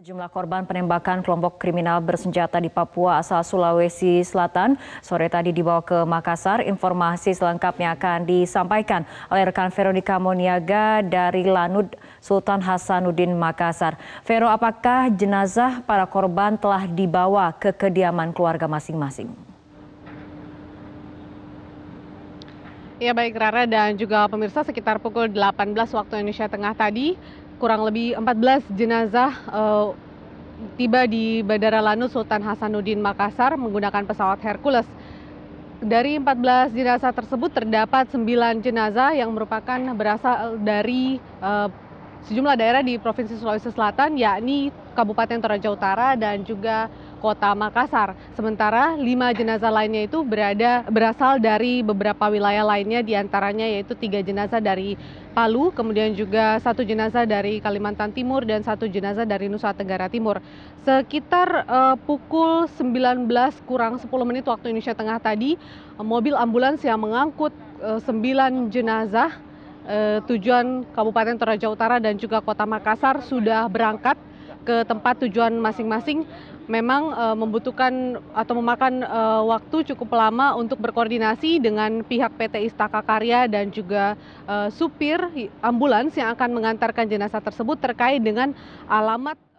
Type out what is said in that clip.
Sejumlah korban penembakan kelompok kriminal bersenjata di Papua asal Sulawesi Selatan sore tadi dibawa ke Makassar. Informasi selengkapnya akan disampaikan oleh rekan Veronica Moniaga dari Lanud Sultan Hasanuddin Makassar. Vero, apakah jenazah para korban telah dibawa ke kediaman keluarga masing-masing? Ya baik Rara dan juga pemirsa sekitar pukul 18 waktu Indonesia Tengah tadi kurang lebih 14 jenazah uh, tiba di Bandara Lanut Sultan Hasanuddin Makassar menggunakan pesawat Hercules. Dari 14 jenazah tersebut terdapat 9 jenazah yang merupakan berasal dari uh, sejumlah daerah di Provinsi Sulawesi Selatan yakni Kabupaten Toraja Utara dan juga kota Makassar. Sementara lima jenazah lainnya itu berada berasal dari beberapa wilayah lainnya diantaranya yaitu tiga jenazah dari Palu, kemudian juga satu jenazah dari Kalimantan Timur dan satu jenazah dari Nusa Tenggara Timur. Sekitar uh, pukul 19 kurang 10 menit waktu Indonesia Tengah tadi, eh, mobil ambulans yang mengangkut uh, jenazah uh, tujuan Kabupaten Toraja Utara dan juga Kota Makassar sudah berangkat ke tempat tujuan masing-masing memang eh, membutuhkan atau memakan eh, waktu cukup lama untuk berkoordinasi dengan pihak PT Istaka Karya dan juga eh, supir ambulans yang akan mengantarkan jenazah tersebut terkait dengan alamat